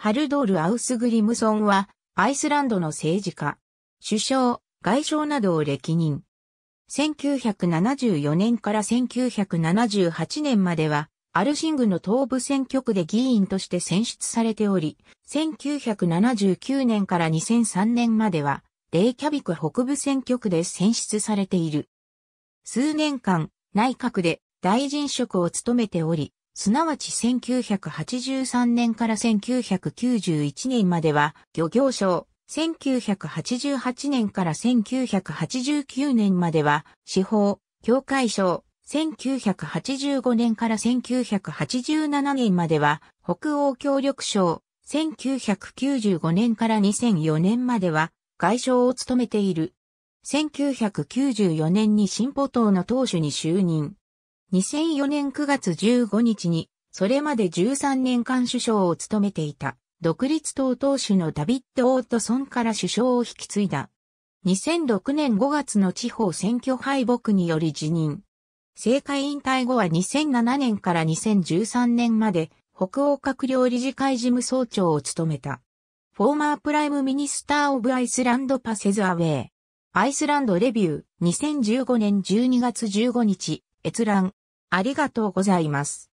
ハルドール・アウスグリムソンは、アイスランドの政治家、首相、外相などを歴任。1974年から1978年までは、アルシングの東部選挙区で議員として選出されており、1979年から2003年までは、レイキャビク北部選挙区で選出されている。数年間、内閣で大臣職を務めており、すなわち1983年から1991年までは漁業省、1988年から1989年までは司法、協会省、1985年から1987年までは北欧協力省、1995年から2004年までは外相を務めている。1994年に新歩党の党首に就任。2004年9月15日に、それまで13年間首相を務めていた、独立党党首のダビッド・オートソンから首相を引き継いだ。2006年5月の地方選挙敗北により辞任。政界引退後は2007年から2013年まで、北欧閣僚理事会事務総長を務めた。フォーマープライムミニスター・オブ・アイスランド・パセズ・アウェイ。アイスランドレビュー2015年12月15日、閲覧。ありがとうございます。